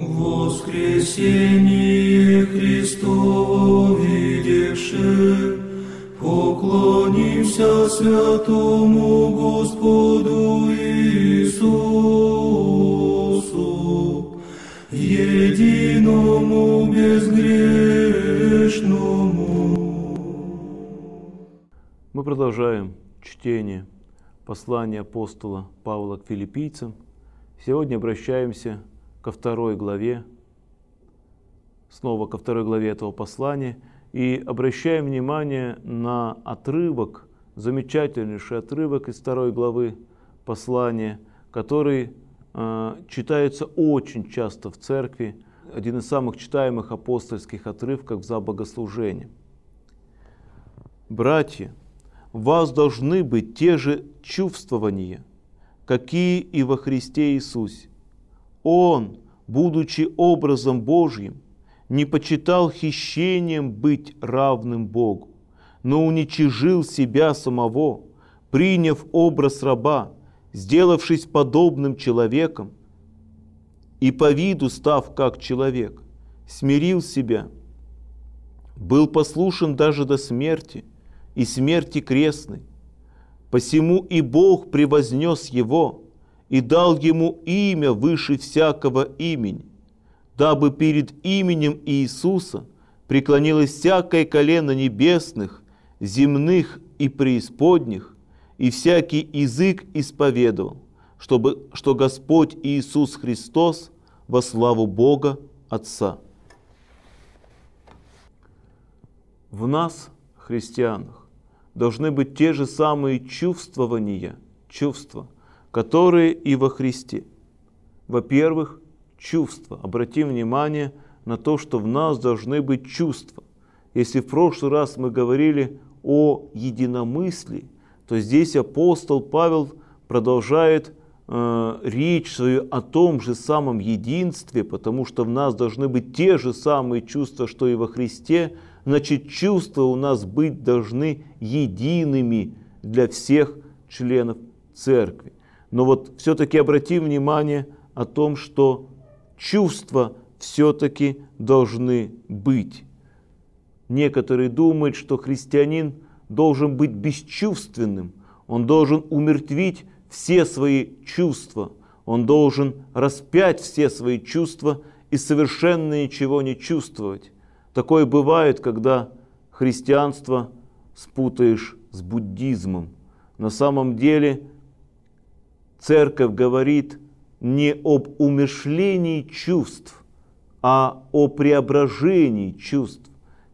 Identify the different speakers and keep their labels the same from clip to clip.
Speaker 1: Воскресение Христово видевши, поклонимся святому Господу Иисусу, единому безгрешному. Мы продолжаем чтение послания апостола Павла к филиппийцам. Сегодня обращаемся к ко второй главе, снова ко второй главе этого послания, и обращаем внимание на отрывок, замечательнейший отрывок из второй главы послания, который э, читается очень часто в церкви, один из самых читаемых апостольских отрывков за богослужение. «Братья, у вас должны быть те же чувствования, какие и во Христе Иисусе, он, будучи образом Божьим, не почитал хищением быть равным Богу, но уничижил себя самого, приняв образ раба, сделавшись подобным человеком, и по виду став как человек, смирил себя, был послушен даже до смерти и смерти крестной. Посему и Бог превознес его – и дал ему имя выше всякого имени, дабы перед именем Иисуса преклонилось всякое колено небесных, земных и преисподних, и всякий язык исповедовал, чтобы, что Господь Иисус Христос во славу Бога Отца. В нас, христианах, должны быть те же самые чувствования, чувства – которые и во Христе. Во-первых, чувства. Обратим внимание на то, что в нас должны быть чувства. Если в прошлый раз мы говорили о единомыслии, то здесь апостол Павел продолжает э, речь свою о том же самом единстве, потому что в нас должны быть те же самые чувства, что и во Христе. Значит, чувства у нас быть должны едиными для всех членов церкви но вот все-таки обрати внимание о том, что чувства все-таки должны быть. Некоторые думают, что христианин должен быть бесчувственным, он должен умертвить все свои чувства, он должен распять все свои чувства и совершенно ничего не чувствовать. Такое бывает, когда христианство спутаешь с буддизмом. На самом деле – Церковь говорит не об умышлении чувств, а о преображении чувств.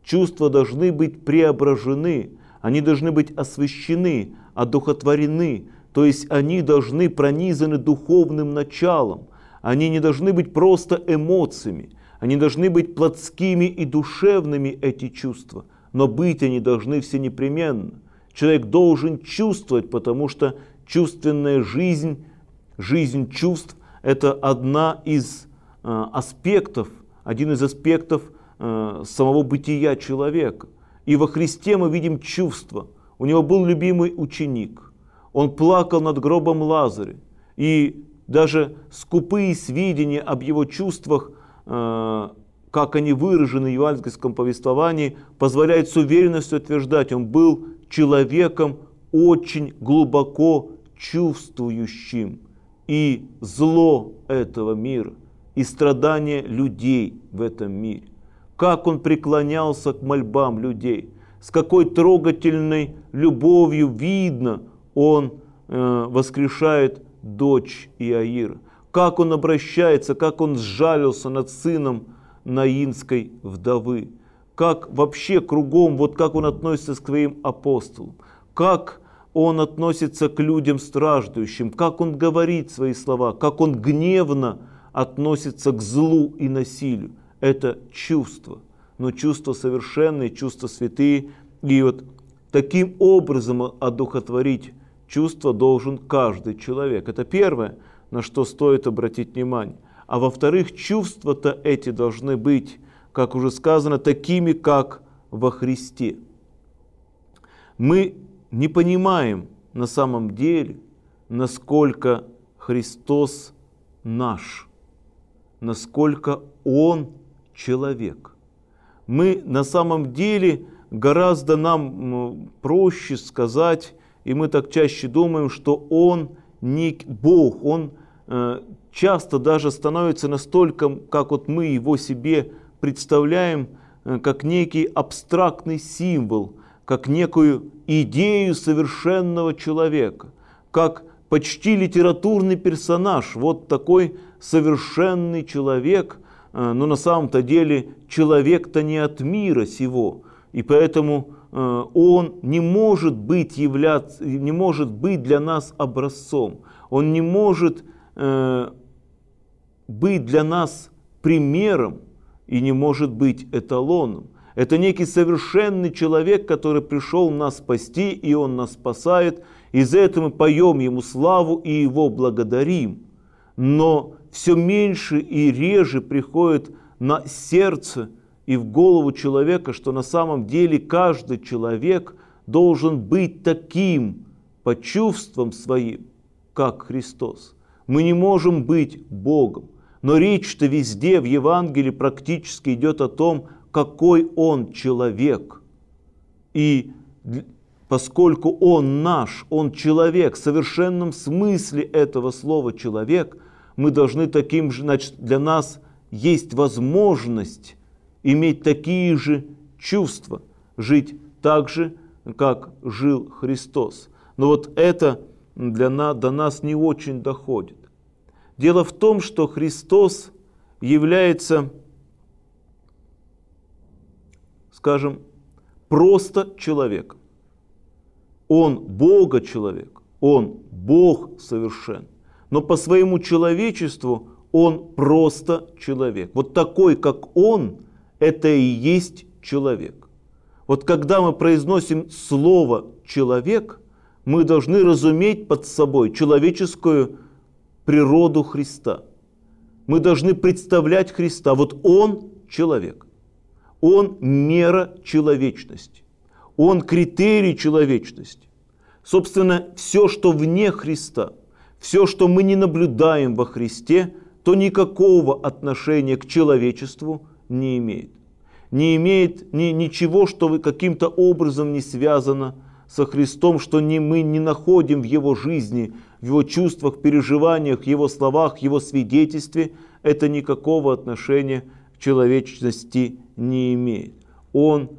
Speaker 1: Чувства должны быть преображены, они должны быть освящены, одухотворены, то есть они должны пронизаны духовным началом, они не должны быть просто эмоциями, они должны быть плотскими и душевными, эти чувства, но быть они должны все непременно. Человек должен чувствовать, потому что чувственная жизнь, жизнь чувств – это одна из э, аспектов, один из аспектов э, самого бытия человека. И во Христе мы видим чувства. У него был любимый ученик. Он плакал над гробом Лазаря. И даже скупые сведения об его чувствах, э, как они выражены в евангельском повествовании, позволяют с уверенностью утверждать, он был человеком очень глубоко чувствующим и зло этого мира, и страдания людей в этом мире. Как он преклонялся к мольбам людей, с какой трогательной любовью видно он э, воскрешает дочь Иаира, как он обращается, как он сжалился над сыном наинской вдовы, как вообще кругом, вот как он относится к своим апостолам, как он относится к людям страждущим, как он говорит свои слова, как он гневно относится к злу и насилию. Это чувство, но чувство совершенное, чувство святые. И вот таким образом одухотворить чувство должен каждый человек. Это первое, на что стоит обратить внимание. А во-вторых, чувства-то эти должны быть, как уже сказано, такими, как во Христе. Мы не понимаем на самом деле, насколько Христос наш, насколько Он человек. Мы на самом деле гораздо нам проще сказать, и мы так чаще думаем, что Он не Бог, Он э, часто даже становится настолько, как вот мы его себе представляем, э, как некий абстрактный символ – как некую идею совершенного человека, как почти литературный персонаж, вот такой совершенный человек, э, но на самом-то деле человек-то не от мира сего, и поэтому э, он не может быть, являться, не может быть для нас образцом, он не может э, быть для нас примером и не может быть эталоном. Это некий совершенный человек, который пришел нас спасти, и Он нас спасает. И за это мы поем Ему славу и Его благодарим. Но все меньше и реже приходит на сердце и в голову человека, что на самом деле каждый человек должен быть таким по чувствам своим, как Христос. Мы не можем быть Богом. Но речь-то везде в Евангелии практически идет о том, какой он человек. И поскольку он наш, он человек, в совершенном смысле этого слова человек, мы должны таким же, значит, для нас есть возможность иметь такие же чувства, жить так же, как жил Христос. Но вот это для нас, до нас не очень доходит. Дело в том, что Христос является скажем, просто человек. Он Бога человек, он Бог совершен. Но по своему человечеству он просто человек. Вот такой, как он, это и есть человек. Вот когда мы произносим слово «человек», мы должны разуметь под собой человеческую природу Христа. Мы должны представлять Христа. Вот Он человек. Он мера человечности. Он критерий человечности. Собственно, все, что вне Христа, все, что мы не наблюдаем во Христе, то никакого отношения к человечеству не имеет. Не имеет ни, ничего, что каким-то образом не связано со Христом, что ни мы не находим в Его жизни, в Его чувствах, переживаниях, Его словах, Его свидетельстве. Это никакого отношения к человечности не имеет. Он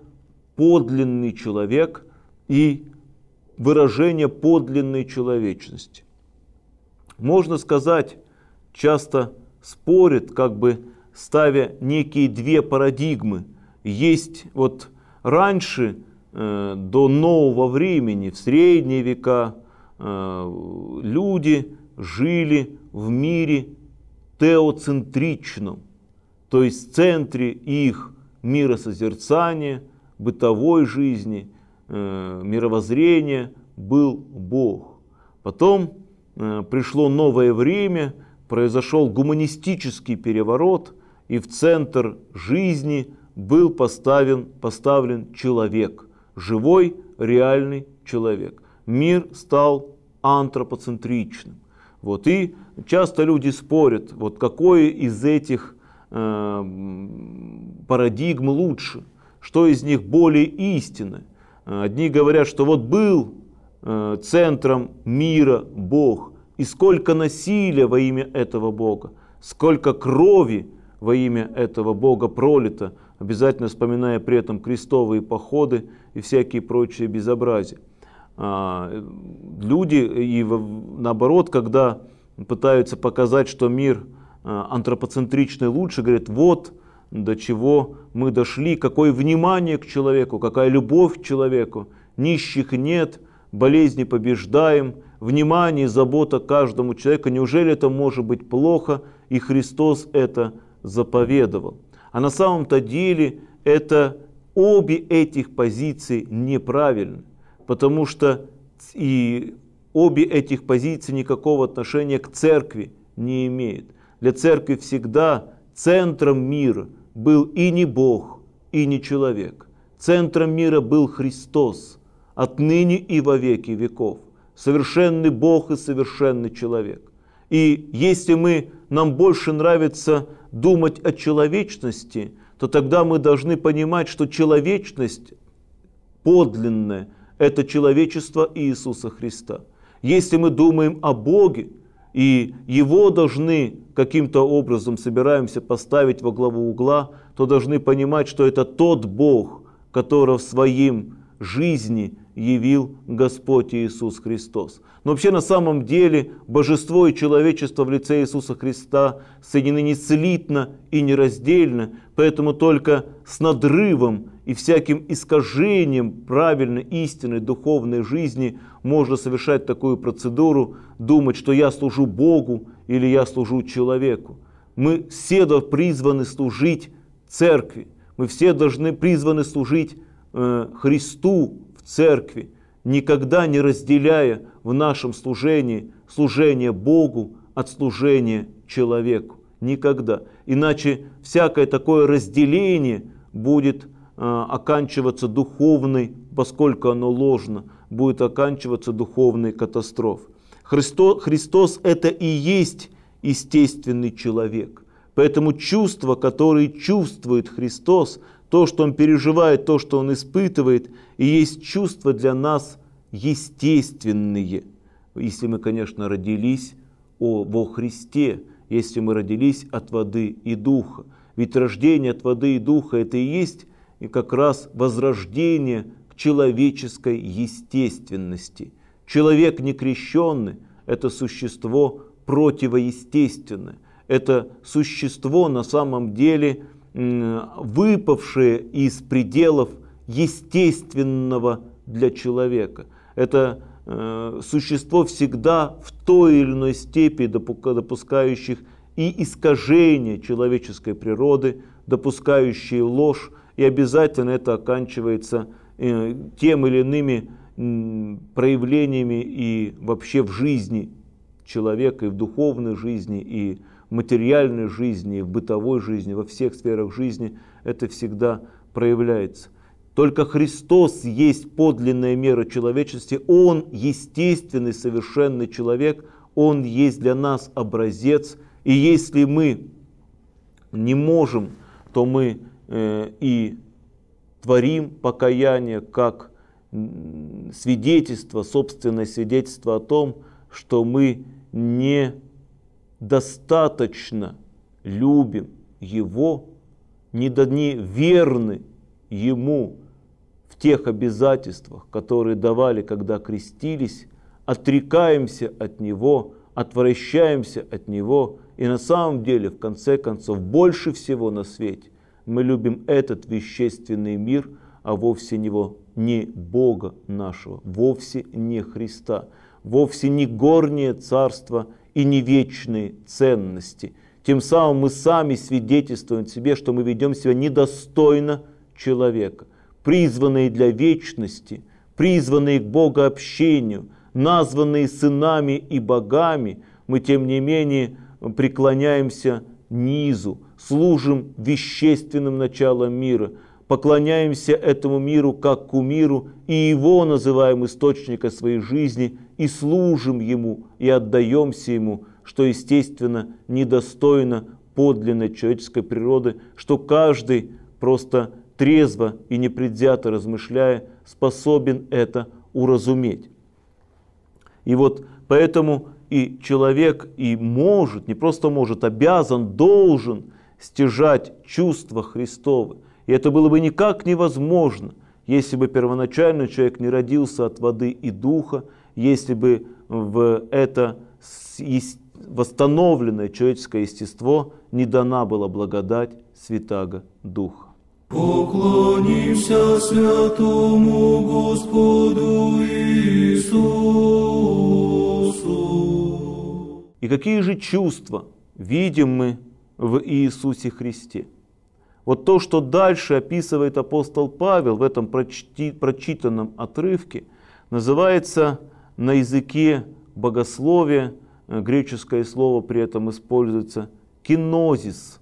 Speaker 1: подлинный человек и выражение подлинной человечности. Можно сказать, часто спорят, как бы ставя некие две парадигмы. Есть вот раньше, э, до нового времени, в средние века, э, люди жили в мире теоцентричном, то есть в центре их миросозерцания, бытовой жизни, э, мировоззрения был Бог. Потом э, пришло новое время, произошел гуманистический переворот, и в центр жизни был поставлен, поставлен человек, живой, реальный человек. Мир стал антропоцентричным. Вот, и часто люди спорят, вот какое из этих Э, парадигм лучше, что из них более истины. Одни говорят, что вот был э, центром мира Бог, и сколько насилия во имя этого Бога, сколько крови во имя этого Бога пролито, обязательно вспоминая при этом крестовые походы и всякие прочие безобразия. А, люди, и наоборот, когда пытаются показать, что мир – Э, антропоцентричный лучше, говорит, вот до чего мы дошли, какое внимание к человеку, какая любовь к человеку, нищих нет, болезни побеждаем, внимание, забота каждому человеку, неужели это может быть плохо, и Христос это заповедовал. А на самом-то деле это обе этих позиции неправильны, потому что и обе этих позиции никакого отношения к церкви не имеют. Для церкви всегда центром мира был и не Бог, и не человек. Центром мира был Христос, отныне и во веки веков. Совершенный Бог и совершенный человек. И если мы, нам больше нравится думать о человечности, то тогда мы должны понимать, что человечность подлинная – это человечество Иисуса Христа. Если мы думаем о Боге, и его должны каким-то образом собираемся поставить во главу угла, то должны понимать, что это тот Бог, которого в своим жизни явил Господь Иисус Христос. Но вообще на самом деле божество и человечество в лице Иисуса Христа соединены не целитно и нераздельно, поэтому только с надрывом и всяким искажением правильной, истинной, духовной жизни можно совершать такую процедуру, думать, что я служу Богу или я служу человеку. Мы все призваны служить церкви, мы все должны призваны служить э, Христу в церкви, никогда не разделяя в нашем служении служение Богу от служения человеку. Никогда. Иначе всякое такое разделение будет э, оканчиваться духовной, поскольку оно ложно, будет оканчиваться духовной катастрофой. Христо, Христос это и есть естественный человек. Поэтому чувства, которые чувствует Христос, то, что Он переживает, то, что Он испытывает, и есть чувства для нас естественные. Если мы, конечно, родились о, во Христе, если мы родились от воды и духа. Ведь рождение от воды и духа – это и есть и как раз возрождение к человеческой естественности – Человек некрещенный – это существо противоестественное. Это существо на самом деле выпавшее из пределов естественного для человека. Это э, существо всегда в той или иной степени допускающих и искажение человеческой природы, допускающие ложь, и обязательно это оканчивается э, тем или иными проявлениями и вообще в жизни человека, и в духовной жизни, и в материальной жизни, и в бытовой жизни, во всех сферах жизни это всегда проявляется. Только Христос есть подлинная мера человечности, Он естественный, совершенный человек, Он есть для нас образец, и если мы не можем, то мы э, и творим покаяние, как свидетельство, собственное свидетельство о том, что мы недостаточно любим Его, не верны Ему в тех обязательствах, которые давали, когда крестились, отрекаемся от Него, отвращаемся от Него. И на самом деле, в конце концов, больше всего на свете мы любим этот вещественный мир, а вовсе не его не Бога нашего, вовсе не Христа, вовсе не горнее царство и не вечные ценности. Тем самым мы сами свидетельствуем себе, что мы ведем себя недостойно человека, призванные для вечности, призванные к Богообщению, названные сынами и богами, мы тем не менее преклоняемся низу, служим вещественным началам мира – поклоняемся этому миру как кумиру, и его называем источником своей жизни, и служим ему, и отдаемся ему, что, естественно, недостойно подлинной человеческой природы, что каждый, просто трезво и непредвзято размышляя, способен это уразуметь. И вот поэтому и человек и может, не просто может, а обязан, должен стяжать чувства Христовы, и это было бы никак невозможно, если бы первоначально человек не родился от воды и духа, если бы в это восстановленное человеческое естество не дана была благодать Святаго Духа. Поклонимся святому Господу Иисусу. И какие же чувства видим мы в Иисусе Христе? Вот то, что дальше описывает апостол Павел в этом прочти, прочитанном отрывке, называется на языке богословия, э, греческое слово при этом используется, кинозис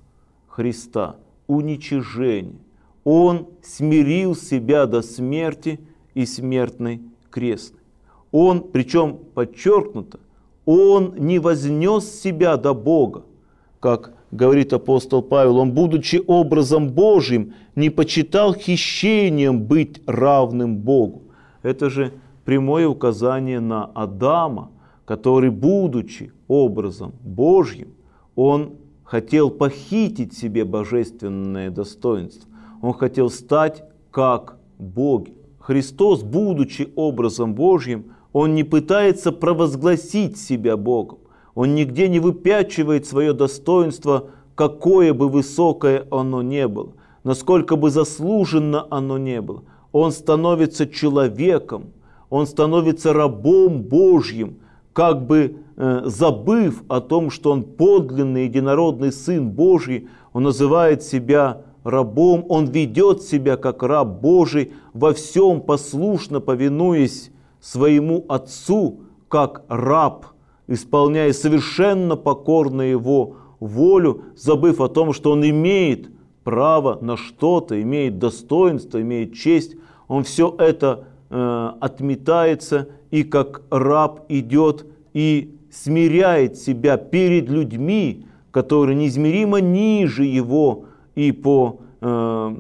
Speaker 1: Христа, уничижение. Он смирил себя до смерти и смертной крест. Он, причем подчеркнуто, он не вознес себя до Бога, как говорит апостол Павел, он, будучи образом Божьим, не почитал хищением быть равным Богу. Это же прямое указание на Адама, который, будучи образом Божьим, он хотел похитить себе божественное достоинство. Он хотел стать как Бог. Христос, будучи образом Божьим, он не пытается провозгласить себя Богом. Он нигде не выпячивает свое достоинство, какое бы высокое оно не было, насколько бы заслуженно оно не было. Он становится человеком, он становится рабом Божьим, как бы э, забыв о том, что он подлинный единородный Сын Божий, он называет себя рабом, он ведет себя как раб Божий, во всем послушно повинуясь своему Отцу, как раб – исполняя совершенно покорно его волю, забыв о том, что он имеет право на что-то, имеет достоинство, имеет честь, он все это э, отметается и как раб идет и смиряет себя перед людьми, которые неизмеримо ниже его и по э,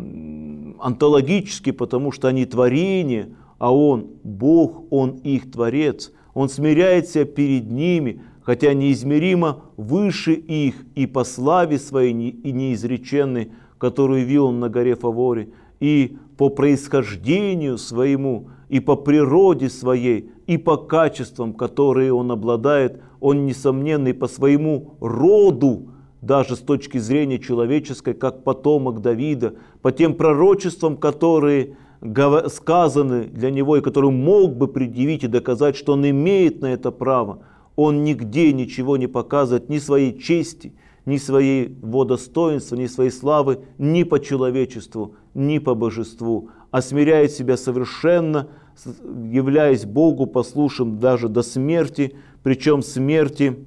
Speaker 1: антологически, потому что они творение, а он Бог, он их Творец – он смиряется перед ними, хотя неизмеримо выше их и по славе своей и неизреченной, которую вил он на горе Фаворе, и по происхождению своему, и по природе своей, и по качествам, которые он обладает, он несомненный по своему роду, даже с точки зрения человеческой, как потомок Давида, по тем пророчествам, которые сказаны для него и который мог бы предъявить и доказать, что он имеет на это право, он нигде ничего не показывает, ни своей чести, ни своей достоинства, ни своей славы, ни по человечеству, ни по божеству, а смиряет себя совершенно, являясь Богу послушным даже до смерти, причем смерти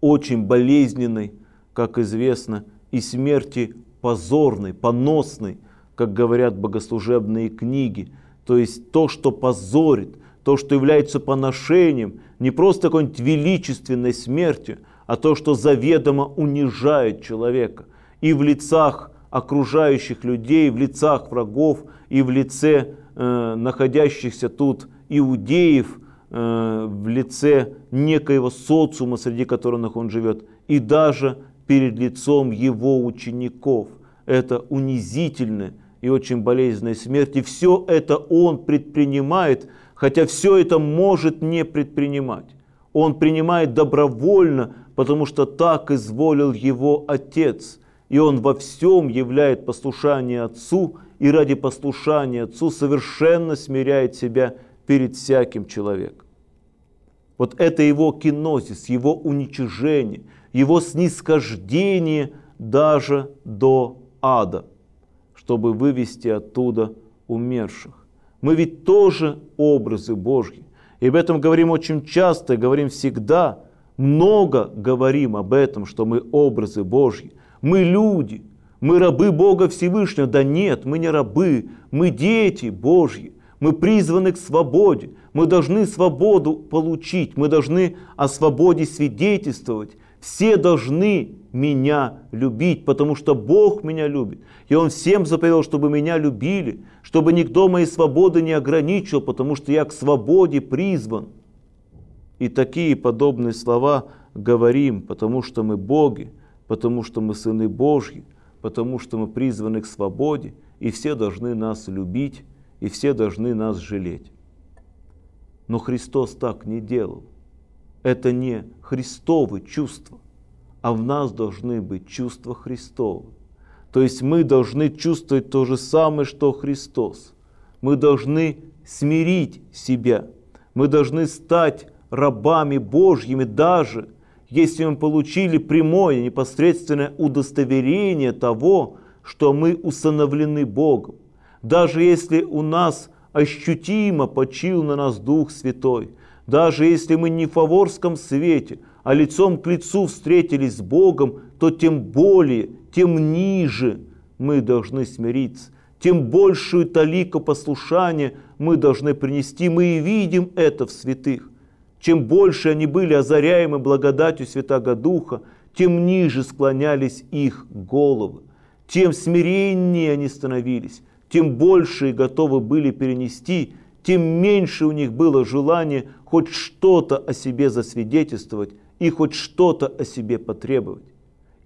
Speaker 1: очень болезненной, как известно, и смерти позорной, поносной – как говорят богослужебные книги, то есть то, что позорит, то, что является поношением, не просто какой-нибудь величественной смертью, а то, что заведомо унижает человека и в лицах окружающих людей, в лицах врагов, и в лице э, находящихся тут иудеев, э, в лице некоего социума, среди которых он живет, и даже перед лицом его учеников. Это унизительное и очень болезненной смерти. Все это он предпринимает, хотя все это может не предпринимать. Он принимает добровольно, потому что так изволил его Отец. И он во всем являет послушание Отцу, и ради послушания Отцу совершенно смиряет себя перед всяким человеком. Вот это его кинозис, его уничижение, его снисхождение даже до ада – чтобы вывести оттуда умерших. Мы ведь тоже образы Божьи. И об этом говорим очень часто, говорим всегда, много говорим об этом, что мы образы Божьи. Мы люди, мы рабы Бога Всевышнего. Да нет, мы не рабы, мы дети Божьи. Мы призваны к свободе. Мы должны свободу получить. Мы должны о свободе свидетельствовать. Все должны меня любить, потому что Бог меня любит. И Он всем заповедал, чтобы меня любили, чтобы никто моей свободы не ограничил, потому что я к свободе призван. И такие подобные слова говорим, потому что мы боги, потому что мы сыны Божьи, потому что мы призваны к свободе, и все должны нас любить, и все должны нас жалеть. Но Христос так не делал это не Христовы чувства, а в нас должны быть чувства Христовы. То есть мы должны чувствовать то же самое, что Христос. Мы должны смирить себя. Мы должны стать рабами Божьими даже, если мы получили прямое, непосредственное удостоверение того, что мы усыновлены Богом. Даже если у нас ощутимо почил на нас Дух Святой – даже если мы не в фаворском свете, а лицом к лицу встретились с Богом, то тем более, тем ниже мы должны смириться, тем большую талику послушания мы должны принести. Мы и видим это в святых. Чем больше они были озаряемы благодатью Святаго Духа, тем ниже склонялись их головы, тем смиреннее они становились, тем больше и готовы были перенести тем меньше у них было желания хоть что-то о себе засвидетельствовать и хоть что-то о себе потребовать.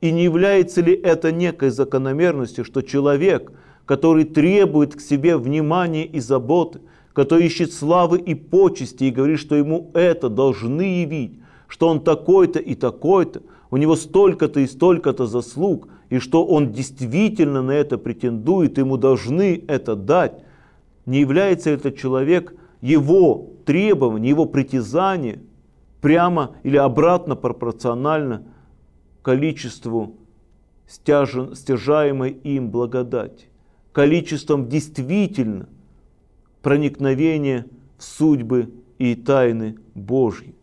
Speaker 1: И не является ли это некой закономерностью, что человек, который требует к себе внимания и заботы, который ищет славы и почести и говорит, что ему это должны явить, что он такой-то и такой-то, у него столько-то и столько-то заслуг, и что он действительно на это претендует, ему должны это дать, не является этот человек, его требования, его притязания прямо или обратно пропорционально количеству стяжен, стяжаемой им благодати, количеством действительно проникновения в судьбы и тайны Божьи.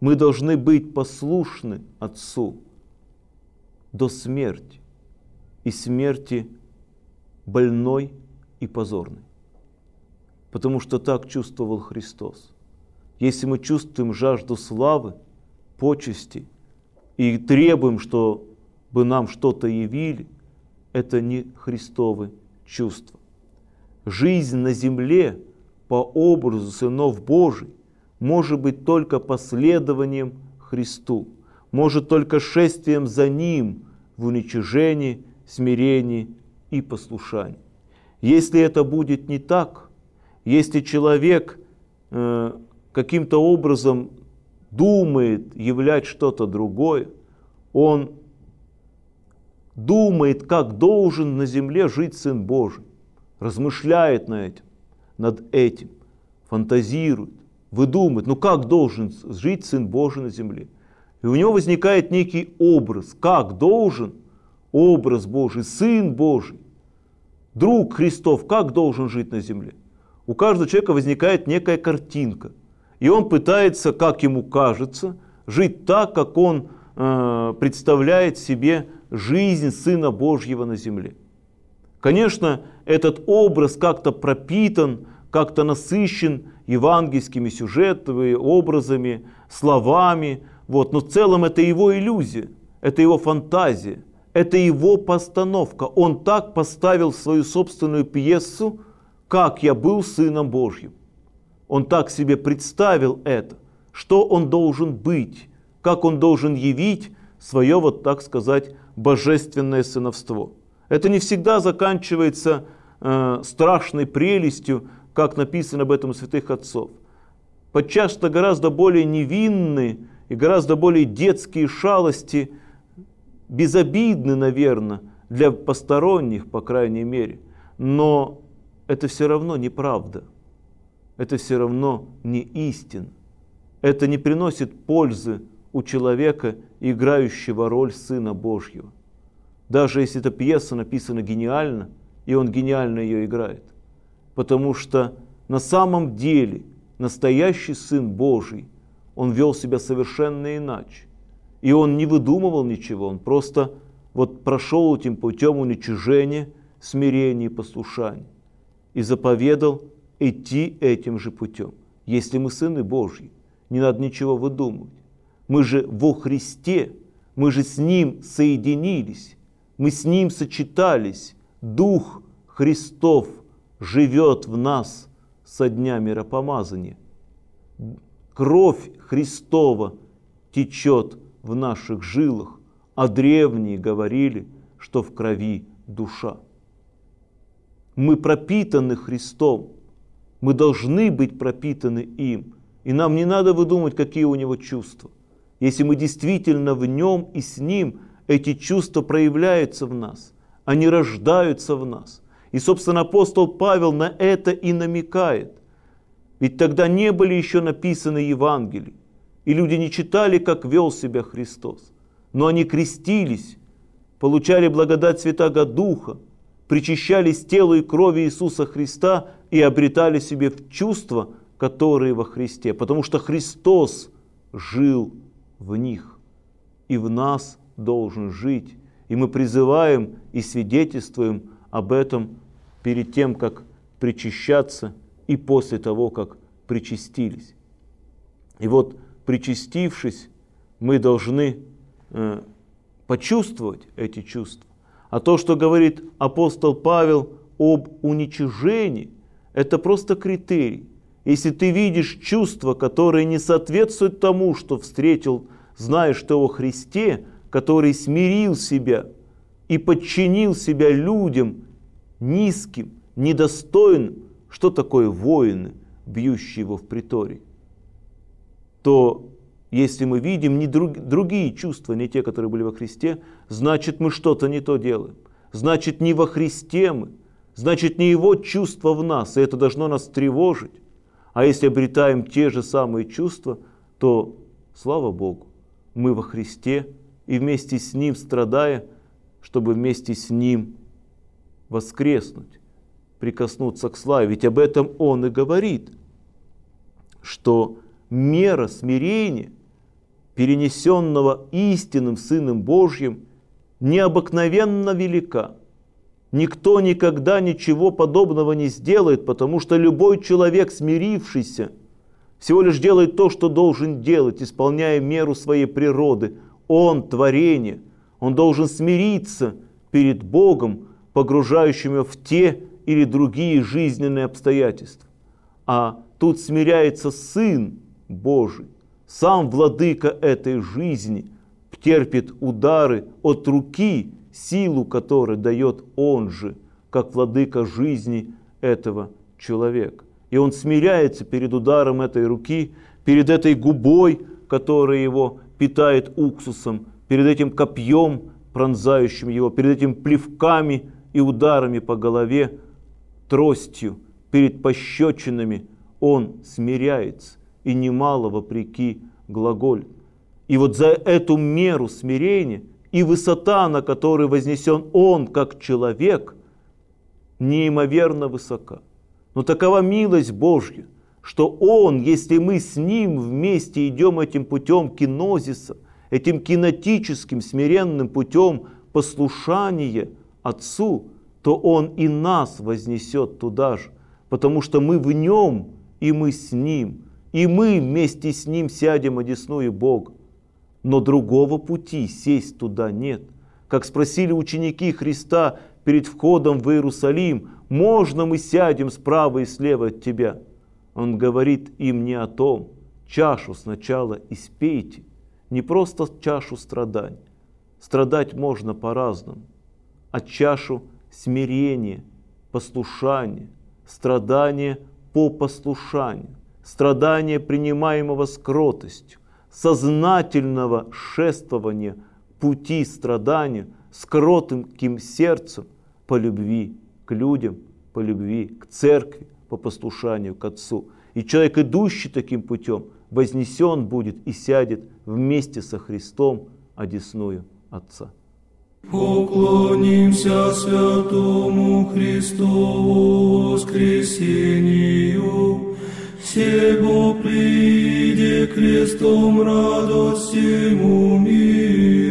Speaker 1: Мы должны быть послушны Отцу до смерти и смерти больной и позорный. Потому что так чувствовал Христос. Если мы чувствуем жажду славы, почести и требуем, чтобы нам что-то явили, это не Христовы чувства. Жизнь на земле по образу сынов Божий может быть только последованием Христу, может только шествием за Ним в уничижении, смирении и послушание. Если это будет не так, если человек э, каким-то образом думает являть что-то другое, он думает, как должен на земле жить Сын Божий, размышляет на этим, над этим, фантазирует, выдумывает, ну как должен жить Сын Божий на земле. И у него возникает некий образ, как должен – образ Божий, Сын Божий, друг Христов, как должен жить на земле. У каждого человека возникает некая картинка, и он пытается, как ему кажется, жить так, как он э, представляет себе жизнь Сына Божьего на земле. Конечно, этот образ как-то пропитан, как-то насыщен евангельскими сюжетами, образами, словами, вот. но в целом это его иллюзия, это его фантазия – это его постановка. Он так поставил свою собственную пьесу, как я был Сыном Божьим. Он так себе представил это, что он должен быть, как он должен явить свое, вот так сказать, божественное сыновство. Это не всегда заканчивается э, страшной прелестью, как написано об этом у святых отцов. Подчас-то гораздо более невинные и гораздо более детские шалости – безобидны, наверное, для посторонних, по крайней мере, но это все равно неправда, это все равно не истина, это не приносит пользы у человека, играющего роль Сына Божьего. Даже если эта пьеса написана гениально, и он гениально ее играет. Потому что на самом деле настоящий Сын Божий, он вел себя совершенно иначе. И он не выдумывал ничего, он просто вот прошел этим путем уничижения, смирения и послушания. И заповедал идти этим же путем. Если мы сыны Божьи, не надо ничего выдумывать. Мы же во Христе, мы же с Ним соединились, мы с Ним сочетались. Дух Христов живет в нас со дня миропомазания. Кровь Христова течет в наших жилах, а древние говорили, что в крови душа. Мы пропитаны Христом, мы должны быть пропитаны им, и нам не надо выдумывать, какие у него чувства. Если мы действительно в нем и с ним, эти чувства проявляются в нас, они рождаются в нас. И, собственно, апостол Павел на это и намекает. Ведь тогда не были еще написаны Евангелия и люди не читали, как вел себя Христос. Но они крестились, получали благодать Святаго Духа, причащались телу и крови Иисуса Христа и обретали себе в чувства, которые во Христе, потому что Христос жил в них и в нас должен жить. И мы призываем и свидетельствуем об этом перед тем, как причащаться и после того, как причастились. И вот причастившись, мы должны э, почувствовать эти чувства. А то, что говорит апостол Павел об уничижении, это просто критерий. Если ты видишь чувства, которые не соответствуют тому, что встретил, знаешь что о Христе, который смирил себя и подчинил себя людям низким, недостойным, что такое воины, бьющие его в приторе? то если мы видим не друг, другие чувства, не те, которые были во Христе, значит мы что-то не то делаем. Значит не во Христе мы, значит не Его чувство в нас, и это должно нас тревожить. А если обретаем те же самые чувства, то, слава Богу, мы во Христе и вместе с Ним страдая, чтобы вместе с Ним воскреснуть, прикоснуться к славе. Ведь об этом Он и говорит, что мера смирения, перенесенного истинным Сыном Божьим, необыкновенно велика. Никто никогда ничего подобного не сделает, потому что любой человек, смирившийся, всего лишь делает то, что должен делать, исполняя меру своей природы. Он – творение. Он должен смириться перед Богом, погружающим его в те или другие жизненные обстоятельства. А тут смиряется Сын, Божий, сам владыка этой жизни, терпит удары от руки, силу которой дает он же, как владыка жизни этого человека. И он смиряется перед ударом этой руки, перед этой губой, которая его питает уксусом, перед этим копьем, пронзающим его, перед этим плевками и ударами по голове, тростью, перед пощечинами он смиряется и немало вопреки глаголь. И вот за эту меру смирения и высота, на которой вознесен он как человек, неимоверно высока. Но такова милость Божья, что он, если мы с ним вместе идем этим путем кинозиса, этим кинотическим смиренным путем послушания Отцу, то он и нас вознесет туда же, потому что мы в нем и мы с ним – и мы вместе с ним сядем одесную Бога. Но другого пути сесть туда нет. Как спросили ученики Христа перед входом в Иерусалим, «Можно мы сядем справа и слева от тебя?» Он говорит им не о том, чашу сначала испейте, не просто чашу страданий. Страдать можно по-разному, а чашу смирения, послушания, страдания по послушанию страдания, принимаемого с сознательного шествования пути страдания с кротым сердцем по любви к людям, по любви к церкви, по послушанию к Отцу. И человек, идущий таким путем, вознесен будет и сядет вместе со Христом, одесную Отца. Поклонимся святому Христу воскресению, себо приди крестом радость всему миру.